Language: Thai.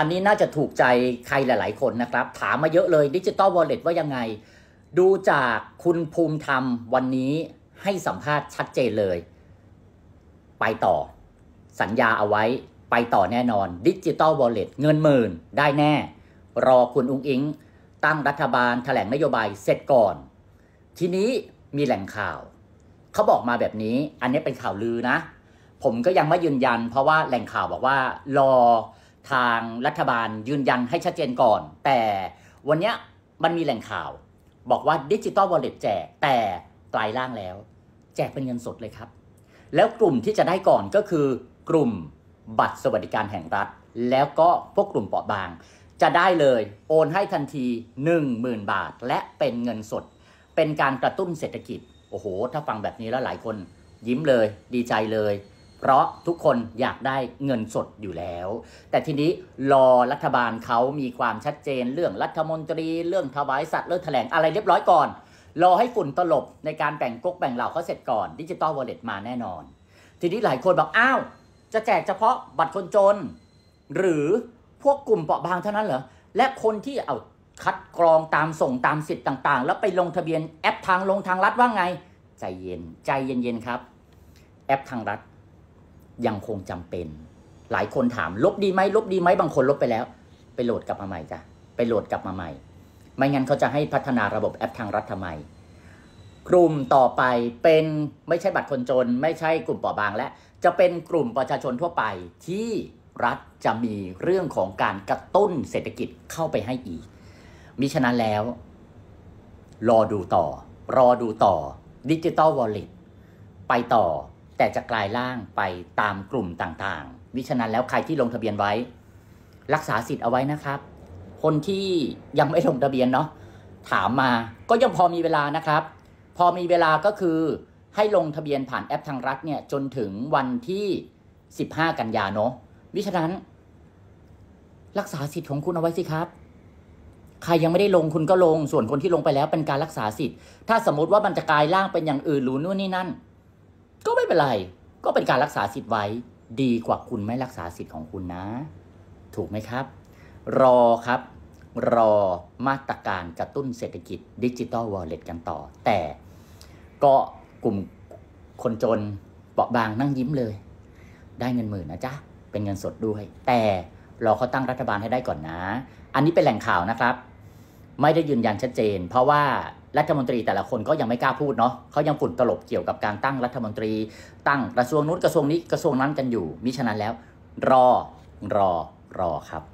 อันนี้น่าจะถูกใจใครหลายๆคนนะครับ ถามมาเยอะเลยดิจิตอลวอลเล็ตว่ายังไงดูจากคุณภูมิธรรม วันนี้ให้สัมภาษณ์ชัดเจนเลย ไปต่อสัญญาเอาไว้ไปต่อแน่นอนดิจิตอลวอลเล็ตเงินหมื่นได้แน่ รอคุณอุ้งอิงตั้งรัฐบาลถแถลงนโยบายเสร็จก่อน ทีนี้มีแหล่งข่าว เขาบอกมาแบบนี้อันนี้เป็นข่าวลือนะ ผมก็ยังไม่ยืนยัน เพราะว่าแหล่งข่าวบอกว่ารอทางรัฐบาลยืนยันให้ชัดเจนก่อน แต่วันนี้มันมีแหล่งข่าว บอกว่าดิจิตอลวอลเล็ตแจกแต่ปลายล่างแล้ว แจกเป็นเงินสดเลยครับ แล้วกลุ่มที่จะได้ก่อนก็คือกลุ่มบัตรสวัสดิการแห่งรัฐแล้วก็พวกกลุ่มเปราะบาง จะได้เลยโอนให้ทันที 10,000 บาท และเป็นเงินสด เป็นการกระตุ้นเศรษฐกิจ โอ้โห ถ้าฟังแบบนี้แล้วหลายคน ยิ้มเลย ดีใจเลยเพราะทุกคนอยากได้เงินสดอยู่แล้ว แต่ทีนี้รอรัฐบาลเขามีความชัดเจนเรื่องรัฐมนตรีเรื่องถวายสัตว์ เรื่องแถลงอะไรเรียบร้อยก่อน รอให้ฝุ่นตลบในการแบ่งก๊กแบ่งเหล่าเขาเสร็จก่อนดิจิตอลวอลเล็ตมาแน่นอน ทีนี้หลายคนบอกอ้าว จะแจกเฉพาะบัตรคนจน หรือพวกกลุ่มเปราะบางเท่านั้นเหรอ และคนที่เอาคัดกรองตามส่งตามสิทธิ์ต่าง ๆ แล้วไปลงทะเบียนแอปทางลงทางรัฐว่าไง ใจเย็นใจเย็นๆครับ แอปทางรัฐยังคงจำเป็น หลายคนถามลบดีไหมลบดีไหม บางคนลบไปแล้ว ไปโหลดกลับมาใหม่จ้ะไปโหลดกลับมาใหม่ ไม่งั้นเขาจะให้พัฒนาระบบแอปทางรัฐทำไมกลุ่มต่อไปเป็นไม่ใช่บัตรคนจนไม่ใช่กลุ่มเปราะบางและจะเป็นกลุ่มประชาชนทั่วไป ที่รัฐจะมีเรื่องของการกระตุ้นเศรษฐกิจเข้าไปให้อีกมิฉะนั้นแล้ว รอดูต่อ รอดูต่อดิจิตอลวอลเล็ตไปต่อแต่จะกลายร่างไปตามกลุ่มต่างๆ วิฉะนั้นแล้วใครที่ลงทะเบียนไว้ รักษาสิทธิ์เอาไว้นะครับ คนที่ยังไม่ลงทะเบียนเนาะถามมาก็ยังพอมีเวลานะครับ พอมีเวลาก็คือให้ลงทะเบียนผ่านแอปทางรัฐเนี่ยจนถึงวันที่15กันยาเนาะวิฉะนั้น รักษาสิทธิ์ของคุณเอาไว้สิครับ ใครยังไม่ได้ลงคุณก็ลง ส่วนคนที่ลงไปแล้วเป็นการรักษาสิทธิ์ถ้าสมมติว่ามันจะกลายร่างเป็นอย่างอื่นหรือนู่นนี่นั่นก็ไม่เป็นไร ก็เป็นการรักษาสิทธิ์ไว้ ดีกว่าคุณไม่รักษาสิทธิ์ของคุณนะ ถูกไหมครับ รอครับ รอมาตรการกระตุ้นเศรษฐกิจดิจิตอลวอลเล็ตกันต่อ แต่ก็กลุ่มคนจน เปราะบางนั่งยิ้มเลย ได้เงินหมื่นนะจ๊ะ เป็นเงินสดด้วย แต่รอเขาตั้งรัฐบาลให้ได้ก่อนนะ อันนี้เป็นแหล่งข่าวนะครับ ไม่ได้ยืนยันชัดเจน เพราะว่ารัฐมนตรีแต่ละคนก็ยังไม่กล้าพูดเนาะเขายังฝุ่นตลบเกี่ยวกับการตั้งรัฐมนตรี ตั้งกระทรวงนู้นกระทรวงนี้กระทรวงนั้นกันอยู่ มิฉะนั้นแล้ว รอรอรอครับ